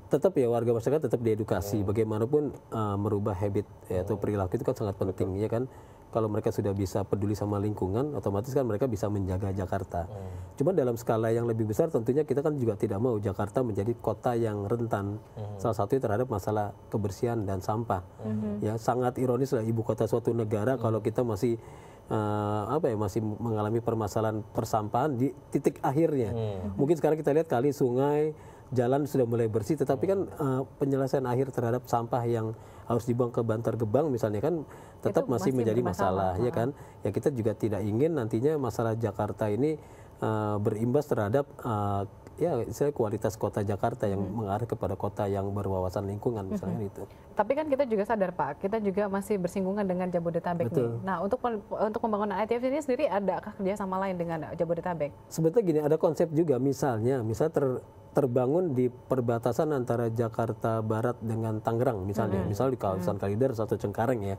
tetap ya warga masyarakat tetap diedukasi bagaimanapun uh, merubah habit ya, atau perilaku itu kan sangat penting ya kan kalau mereka sudah bisa peduli sama lingkungan otomatis kan mereka bisa menjaga Jakarta hmm. cuma dalam skala yang lebih besar tentunya kita kan juga tidak mau Jakarta menjadi kota yang rentan hmm. salah satu terhadap masalah kebersihan dan sampah hmm. ya sangat ironis lah ibu kota suatu negara hmm. kalau kita masih uh, apa ya masih mengalami permasalahan persampahan di titik akhirnya. Hmm. Mungkin sekarang kita lihat kali sungai jalan sudah mulai bersih, tetapi iya. kan uh, penyelesaian akhir terhadap sampah yang harus dibuang ke Bantar Gebang misalnya kan tetap masih, masih menjadi masalah, masalah ya kan. Ya kita juga tidak ingin nantinya masalah Jakarta ini uh, berimbas terhadap uh, ya saya kualitas kota Jakarta yang hmm. mengarah kepada kota yang berwawasan lingkungan hmm. misalnya hmm. itu. Tapi kan kita juga sadar Pak, kita juga masih bersinggungan dengan Jabodetabek Betul. nih. Nah untuk untuk pembangunan ITF ini sendiri adakah kerjasama lain dengan Jabodetabek? Sebetulnya gini ada konsep juga misalnya, misalnya ter, terbangun di perbatasan antara Jakarta Barat dengan Tangerang misalnya, hmm. misal di kawasan hmm. satu atau Cengkareng ya,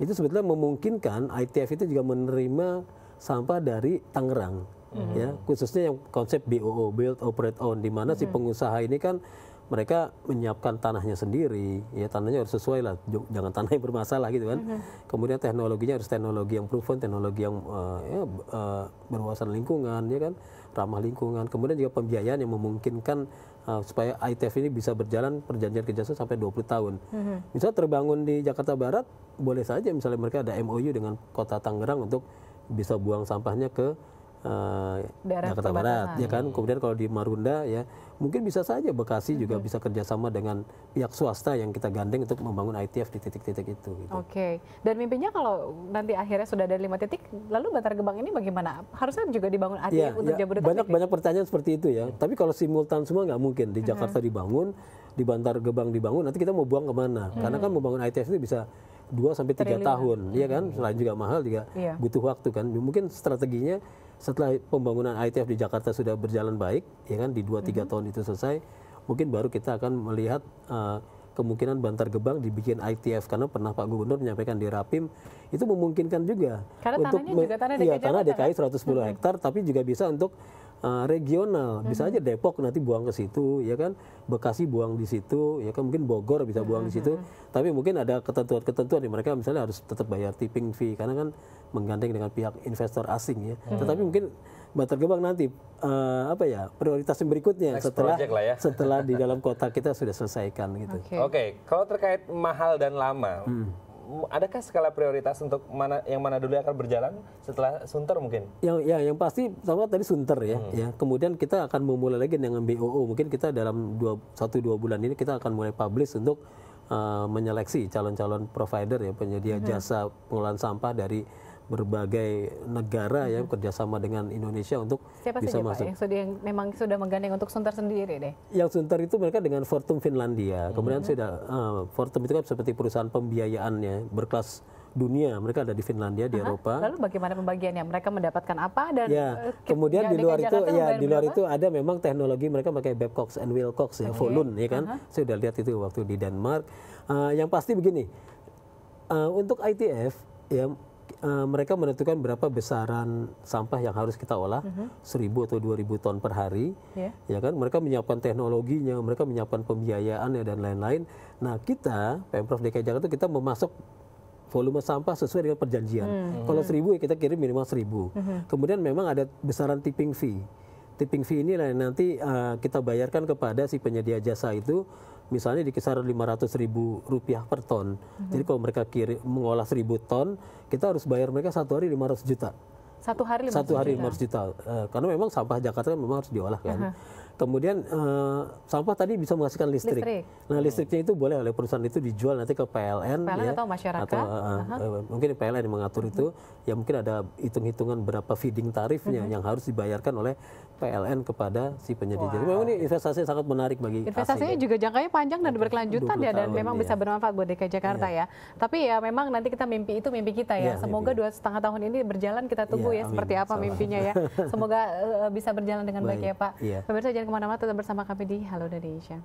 itu sebetulnya memungkinkan ITF itu juga menerima sampah dari Tangerang -hmm. ya khususnya yang konsep BOO build operate own di mana mm -hmm. si mm-hmm. pengusaha ini kan mereka menyiapkan tanahnya sendiri ya tanahnya harus sesuai lah jangan tanah yang bermasalah gitu kan mm -hmm. kemudian teknologinya harus teknologi yang proven teknologi yang uh, ya, uh, berwawasan lingkungan ya kan ramah lingkungan kemudian juga pembiayaan yang memungkinkan uh, supaya ITF ini bisa berjalan perjanjian kerjasama sampai 20 tahun mm -hmm. misal terbangun di Jakarta Barat boleh saja misalnya mereka ada MOU dengan kota Tangerang untuk bisa buang sampahnya ke Eh, Daerah Jakarta Barat ya kan kemudian kalau di Marunda ya mungkin bisa saja Bekasi -hmm. juga mm-hmm. bisa kerjasama dengan pihak swasta yang kita gandeng untuk membangun ITF di titik-titik itu gitu. oke okay. dan mimpinya kalau nanti akhirnya sudah ada lima titik lalu Bantar Gebang ini bagaimana harusnya juga dibangun ITF ya, untuk ya, Jabodetabek banyak ya? banyak pertanyaan seperti itu ya -hmm. tapi kalau simultan semua nggak mungkin di Jakarta -hmm. dibangun di Bantar Gebang dibangun nanti kita mau buang kemana hmm. karena kan membangun ITF itu bisa 2 sampai tiga tahun, iya kan? Mm-hmm. Selain juga mahal juga iya. butuh waktu kan. Mungkin strateginya setelah pembangunan ITF di Jakarta sudah berjalan baik, ya kan di 2-3 mm-hmm. tahun itu selesai, mungkin baru kita akan melihat uh, kemungkinan Bantar Gebang dibikin ITF karena pernah Pak Gubernur menyampaikan di Rapim itu memungkinkan juga karena untuk tanahnya juga tanah DKI, ya, tanah DKI 110 kan? mhm. hektar tapi juga bisa untuk uh, regional bisa hmm. aja Depok nanti buang ke situ ya kan Bekasi buang di situ ya kan mungkin Bogor bisa buang di mhm, situ mhm. tapi mungkin ada ketentuan-ketentuan di mereka misalnya harus tetap bayar tipping fee karena kan menggandeng dengan pihak investor asing ya. Hmm. Tetapi mungkin Bantar Gebang nanti uh, apa ya prioritas yang berikutnya Next setelah ya. setelah di dalam kota kita sudah selesaikan gitu. Oke, okay. okay. kalau terkait mahal dan lama, hmm. adakah skala prioritas untuk mana yang mana dulu akan berjalan setelah Sunter mungkin? Yang ya yang pasti sama tadi Sunter ya. Hmm. Ya, kemudian kita akan memulai lagi dengan BOO. Mungkin kita dalam dua, satu dua bulan ini kita akan mulai publish untuk uh, menyeleksi calon-calon provider ya penyedia hmm. jasa pengolahan sampah dari berbagai negara ya mm-hmm. kerjasama dengan Indonesia untuk Siapa bisa saja, masuk. Pak, yang yang memang sudah menggandeng untuk Sunter sendiri deh. Yang Sunter itu mereka dengan Fortum Finlandia. Kemudian mm-hmm. sudah uh, Fortum itu kan seperti perusahaan pembiayaannya berkelas dunia. Mereka ada di Finlandia, di Aha, Eropa. Lalu bagaimana pembagiannya? Mereka mendapatkan apa dan ya, eh, kemudian di luar itu ya di luar itu ada memang teknologi mereka pakai Babcock and Wilcox ya, Volun ya kan. Aha. Saya sudah lihat itu waktu di Denmark. Uh, yang pasti begini. Uh, untuk ITF ya uh, mereka menentukan berapa besaran sampah yang harus kita olah, mhm. seribu uh -huh. atau dua ribu ton per hari, yeah. ya kan? Mereka menyiapkan teknologinya, mereka menyiapkan pembiayaan ya dan lain-lain. Nah kita pemprov DKI Jakarta kita memasok volume sampah sesuai dengan perjanjian. Hmm. Kalau hmm. seribu ya kita kirim minimal seribu. Hmm. Kemudian memang ada besaran tipping fee. Tipping fee ini nanti uh, kita bayarkan kepada si penyedia jasa itu misalnya di kisaran 500 ribu rupiah per ton. Mm Hmm. Jadi kalau mereka kiri, mengolah 1000 ton, kita harus bayar mereka satu hari 500 juta. Satu hari 500 juta. Satu hari 500 juta. juta. Uh, karena memang sampah Jakarta kan memang harus diolah kan. Uh -huh. Kemudian uh, sampah tadi bisa menghasilkan listrik. listrik. Nah listriknya itu boleh oleh perusahaan itu dijual nanti ke PLN, PLN ya, atau masyarakat atau uh, uh, huh mungkin PLN yang mengatur itu, uh-huh. ya mungkin ada hitung-hitungan berapa feeding tarifnya uh-huh. yang harus dibayarkan oleh PLN kepada si penyedia. Wow. Jadi memang ini investasi sangat menarik bagi investasinya asing, ya. juga jangkanya panjang dan berkelanjutan ya dan memang ya. bisa bermanfaat buat DKI Jakarta ya. ya. Tapi ya memang nanti kita mimpi itu mimpi kita ya. ya Semoga mimpi. dua setengah tahun ini berjalan kita tunggu ya, ya seperti apa Salah. mimpinya ya. Semoga uh, bisa berjalan dengan baik, baik ya Pak. Ya. Pemirsa kemana-mana, tetap bersama kami di Halo Indonesia.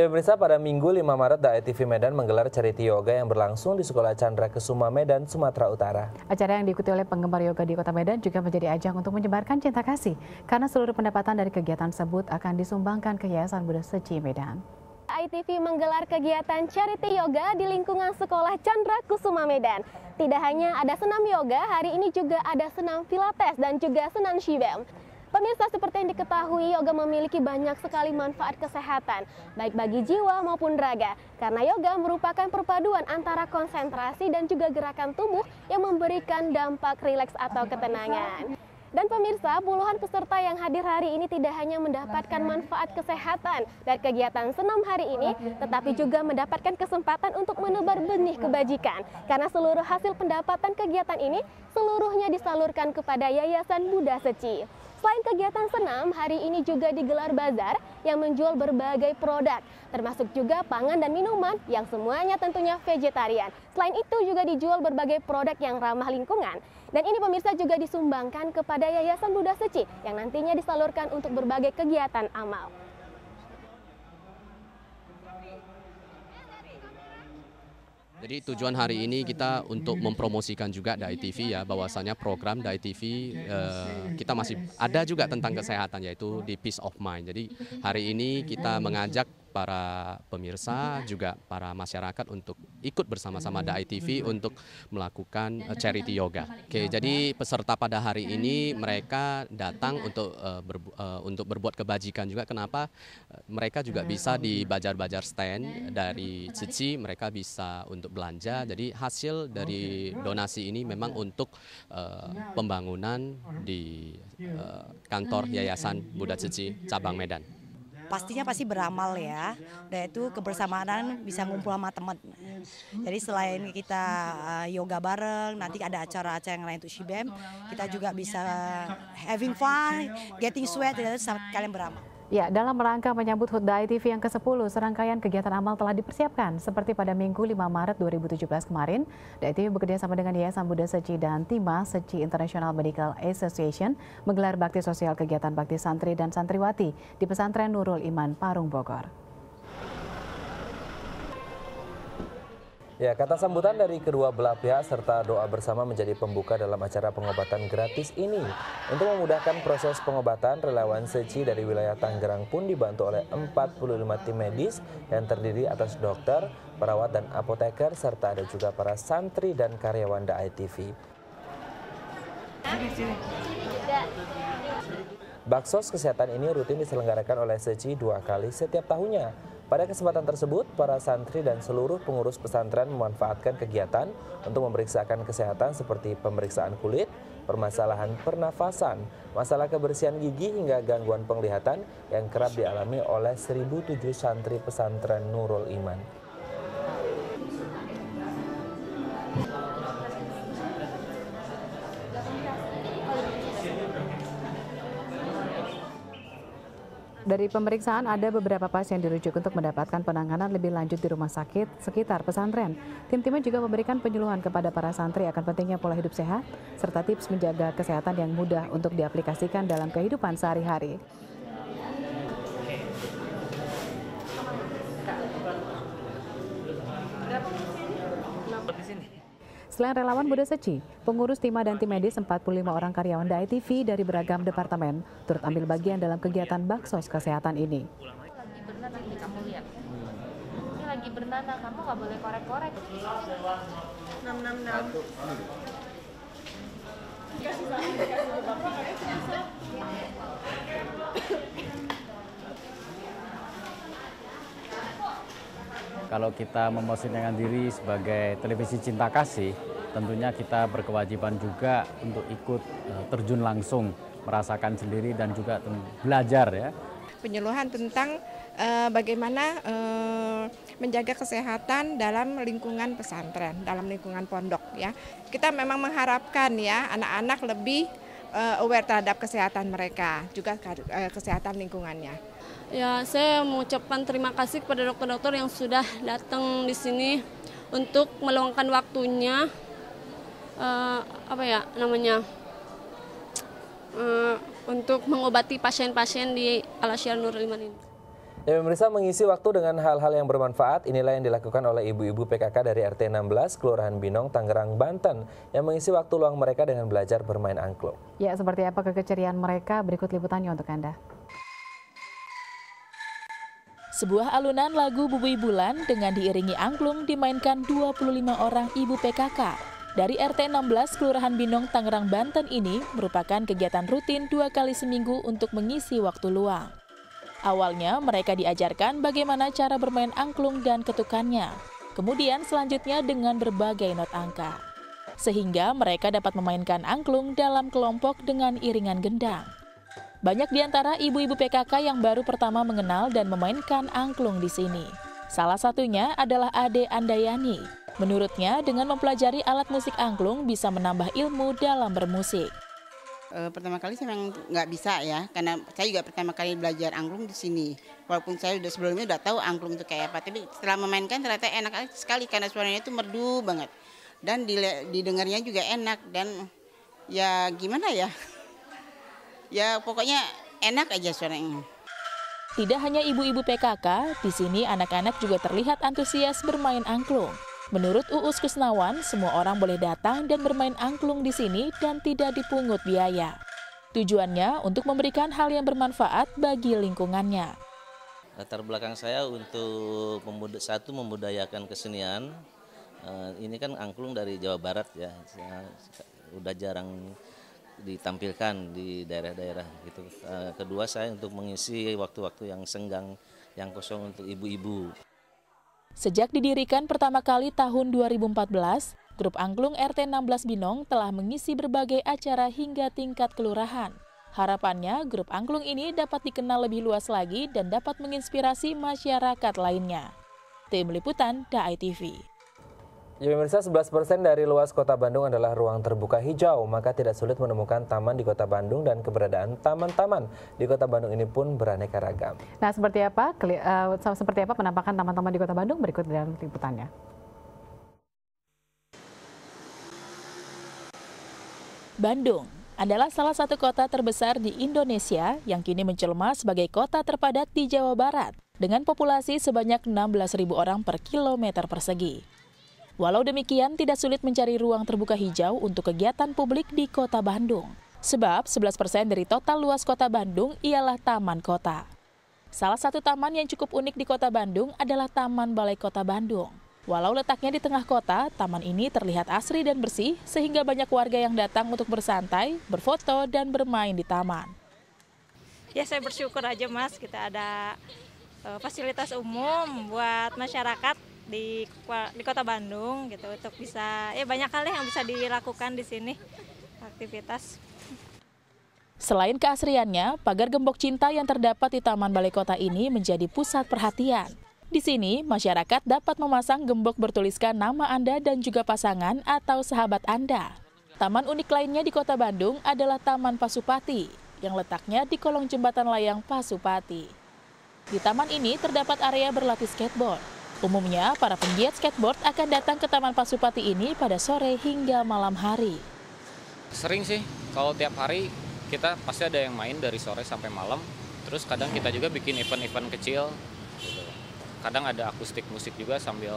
Ya pemirsa pada Minggu 5 Maret Dae TV Medan menggelar charity yoga yang berlangsung di Sekolah Chandra Kesuma Medan, Sumatera Utara. Acara yang diikuti oleh penggemar yoga di Kota Medan juga menjadi ajang untuk menyebarkan cinta kasih karena seluruh pendapatan dari kegiatan tersebut akan disumbangkan ke Yayasan Buddha Seci Medan. ITV menggelar kegiatan charity yoga di lingkungan sekolah Chandra Kusuma Medan. Tidak hanya ada senam yoga, hari ini juga ada senam pilates dan juga senam shibem. Pemirsa seperti yang diketahui yoga memiliki banyak sekali manfaat kesehatan baik bagi jiwa maupun raga karena yoga merupakan perpaduan antara konsentrasi dan juga gerakan tubuh yang memberikan dampak rileks atau ketenangan. Dan pemirsa, puluhan peserta yang hadir hari ini tidak hanya mendapatkan manfaat kesehatan dari kegiatan senam hari ini, tetapi juga mendapatkan kesempatan untuk menebar benih kebajikan. Karena seluruh hasil pendapatan kegiatan ini seluruhnya disalurkan kepada Yayasan Buddha Seci. Selain kegiatan senam, hari ini juga digelar bazar yang menjual berbagai produk, termasuk juga pangan dan minuman yang semuanya tentunya vegetarian. Selain itu juga dijual berbagai produk yang ramah lingkungan. Dan ini pemirsa juga disumbangkan kepada Yayasan Buddha Seci yang nantinya disalurkan untuk berbagai kegiatan amal. Jadi tujuan hari ini kita untuk mempromosikan juga Dai TV ya bahwasanya program Dai TV eh, kita masih ada juga tentang kesehatan yaitu di peace of mind. Jadi hari ini kita mengajak para pemirsa juga para masyarakat untuk ikut bersama-sama hmm. Dai TV hmm. untuk melakukan eh, charity yoga. Oke, jadi peserta pada hari hmm. ini mereka datang untuk uh, berbu uh, untuk berbuat kebajikan juga. Kenapa? Mereka juga bisa di bajar-bajar stand dari Cici, mereka bisa untuk belanja. Jadi hasil dari donasi ini memang untuk uh, pembangunan di uh, kantor Yayasan Buddha Cici ya. cabang Medan pastinya pasti beramal ya. Dan itu kebersamaan bisa ngumpul sama teman. Jadi selain kita uh, yoga bareng, nanti ada acara-acara yang lain untuk Shibem, kita juga bisa having fun, getting sweat, dan kalian beramal. Ya, dalam rangka menyambut HUT DAI TV yang ke-10, serangkaian kegiatan amal telah dipersiapkan. Seperti pada Minggu 5 Maret 2017 kemarin, DAI TV bekerja sama dengan Yayasan Buddha Seci dan Tima Seci International Medical Association menggelar bakti sosial kegiatan bakti santri dan santriwati di Pesantren Nurul Iman Parung Bogor. Ya, kata sambutan dari kedua belah pihak serta doa bersama menjadi pembuka dalam acara pengobatan gratis ini. Untuk memudahkan proses pengobatan, relawan Seci dari wilayah Tangerang pun dibantu oleh 45 tim medis yang terdiri atas dokter, perawat, dan apoteker, serta ada juga para santri dan karyawan Dai ITV. Baksos kesehatan ini rutin diselenggarakan oleh Seci dua kali setiap tahunnya. Pada kesempatan tersebut, para santri dan seluruh pengurus pesantren memanfaatkan kegiatan untuk memeriksakan kesehatan seperti pemeriksaan kulit, permasalahan pernafasan, masalah kebersihan gigi hingga gangguan penglihatan yang kerap dialami oleh 1007 santri pesantren Nurul Iman. Dari pemeriksaan ada beberapa pasien dirujuk untuk mendapatkan penanganan lebih lanjut di rumah sakit sekitar pesantren. Tim timnya juga memberikan penyuluhan kepada para santri akan pentingnya pola hidup sehat serta tips menjaga kesehatan yang mudah untuk diaplikasikan dalam kehidupan sehari-hari. Selain relawan Buda Seci, pengurus timah dan tim medis 45 orang karyawan Dai TV dari beragam departemen turut ambil bagian dalam kegiatan baksos kesehatan ini. Lagi berenang nih, kamu lihat. Ini lagi bernana, nah, kamu nggak boleh korek-korek. 666. kalau kita memposisikan diri sebagai televisi cinta kasih, tentunya kita berkewajiban juga untuk ikut eh, terjun langsung, merasakan sendiri dan juga belajar ya. Penyuluhan tentang uh, bagaimana uh, menjaga kesehatan dalam lingkungan pesantren, dalam lingkungan pondok ya. Kita memang mengharapkan ya anak-anak lebih uh, aware terhadap kesehatan mereka, juga uh, kesehatan lingkungannya. Ya, saya mengucapkan terima kasih kepada dokter-dokter yang sudah datang di sini untuk meluangkan waktunya uh, apa ya namanya uh, untuk mengobati pasien-pasien di Al Asyar Nur Liman ini. Ya, pemirsa mengisi waktu dengan hal-hal yang bermanfaat. Inilah yang dilakukan oleh ibu-ibu PKK dari RT 16 Kelurahan Binong, Tangerang, Banten yang mengisi waktu luang mereka dengan belajar bermain angklung. Ya, seperti apa kekeceriaan mereka? Berikut liputannya untuk Anda. Sebuah alunan lagu Bubui Bulan dengan diiringi angklung dimainkan 25 orang ibu PKK. Dari RT 16 Kelurahan Binong, Tangerang, Banten ini merupakan kegiatan rutin dua kali seminggu untuk mengisi waktu luang. Awalnya mereka diajarkan bagaimana cara bermain angklung dan ketukannya. Kemudian selanjutnya dengan berbagai not angka. Sehingga mereka dapat memainkan angklung dalam kelompok dengan iringan gendang. Banyak di antara ibu-ibu PKK yang baru pertama mengenal dan memainkan angklung di sini. Salah satunya adalah Ade Andayani. Menurutnya, dengan mempelajari alat musik angklung bisa menambah ilmu dalam bermusik. Eh, pertama kali saya memang nggak bisa ya, karena saya juga pertama kali belajar angklung di sini. Walaupun saya sudah sebelumnya udah tahu angklung itu kayak apa, tapi setelah memainkan ternyata enak sekali karena suaranya itu merdu banget. Dan didengarnya juga enak dan ya gimana ya ya pokoknya enak aja suaranya. Tidak hanya ibu-ibu PKK, di sini anak-anak juga terlihat antusias bermain angklung. Menurut Uus Kusnawan, semua orang boleh datang dan bermain angklung di sini dan tidak dipungut biaya. Tujuannya untuk memberikan hal yang bermanfaat bagi lingkungannya. Latar belakang saya untuk memud satu membudayakan kesenian. Eh, ini kan angklung dari Jawa Barat ya, udah jarang ditampilkan di daerah-daerah gitu. Eh, kedua saya untuk mengisi waktu-waktu yang senggang yang kosong untuk ibu-ibu. Sejak didirikan pertama kali tahun 2014, grup Angklung RT 16 Binong telah mengisi berbagai acara hingga tingkat kelurahan. Harapannya, grup Angklung ini dapat dikenal lebih luas lagi dan dapat menginspirasi masyarakat lainnya. Tim Liputan, DAI TV. Ya pemirsa 11% dari luas kota Bandung adalah ruang terbuka hijau, maka tidak sulit menemukan taman di kota Bandung dan keberadaan taman-taman di kota Bandung ini pun beraneka ragam. Nah seperti apa, uh, seperti apa penampakan taman-taman di kota Bandung berikut dalam liputannya. Bandung adalah salah satu kota terbesar di Indonesia yang kini menjelma sebagai kota terpadat di Jawa Barat dengan populasi sebanyak 16.000 orang per kilometer persegi. Walau demikian, tidak sulit mencari ruang terbuka hijau untuk kegiatan publik di kota Bandung. Sebab 11% persen dari total luas kota Bandung ialah taman kota. Salah satu taman yang cukup unik di kota Bandung adalah Taman Balai Kota Bandung. Walau letaknya di tengah kota, taman ini terlihat asri dan bersih sehingga banyak warga yang datang untuk bersantai, berfoto, dan bermain di taman. Ya saya bersyukur aja mas, kita ada eh, fasilitas umum buat masyarakat di di kota Bandung gitu untuk bisa ya banyak hal yang bisa dilakukan di sini aktivitas. Selain keasriannya, pagar gembok cinta yang terdapat di Taman Balai Kota ini menjadi pusat perhatian. Di sini, masyarakat dapat memasang gembok bertuliskan nama Anda dan juga pasangan atau sahabat Anda. Taman unik lainnya di Kota Bandung adalah Taman Pasupati, yang letaknya di kolong jembatan layang Pasupati. Di taman ini terdapat area berlatih skateboard, Umumnya, para penggiat skateboard akan datang ke Taman Pasupati ini pada sore hingga malam hari. Sering sih, kalau tiap hari kita pasti ada yang main dari sore sampai malam. Terus kadang kita juga bikin event-event kecil. Gitu. Kadang ada akustik musik juga sambil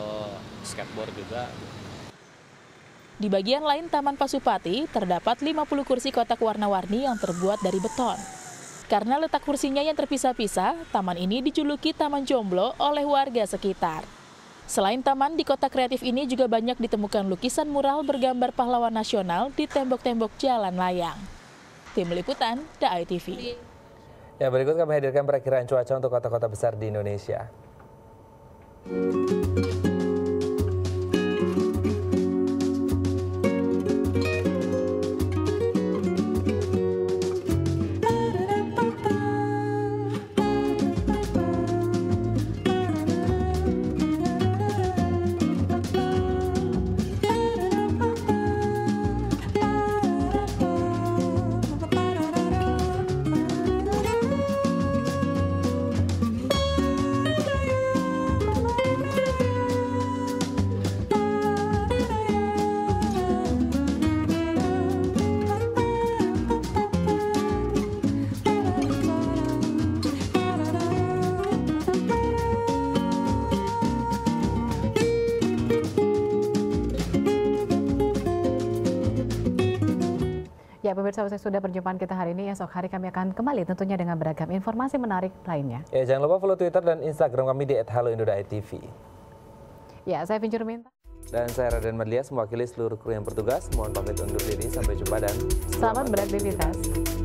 skateboard juga. Di bagian lain Taman Pasupati, terdapat 50 kursi kotak warna-warni yang terbuat dari beton. Karena letak kursinya yang terpisah-pisah, taman ini dijuluki Taman Jomblo oleh warga sekitar. Selain taman, di kota kreatif ini juga banyak ditemukan lukisan mural bergambar pahlawan nasional di tembok-tembok jalan layang. Tim Liputan, DAI TV. Ya, berikut kami hadirkan perakiraan cuaca untuk kota-kota besar di Indonesia. Thank Pemirsa usai sudah perjumpaan kita hari ini, esok hari kami akan kembali tentunya dengan beragam informasi menarik lainnya. Ya, jangan lupa follow Twitter dan Instagram kami di @haloindotv. Ya, saya Pinjur Minta. Dan saya Raden Madlias mewakili seluruh kru yang bertugas. Mohon pamit undur diri. Sampai jumpa dan selamat, selamat beraktivitas.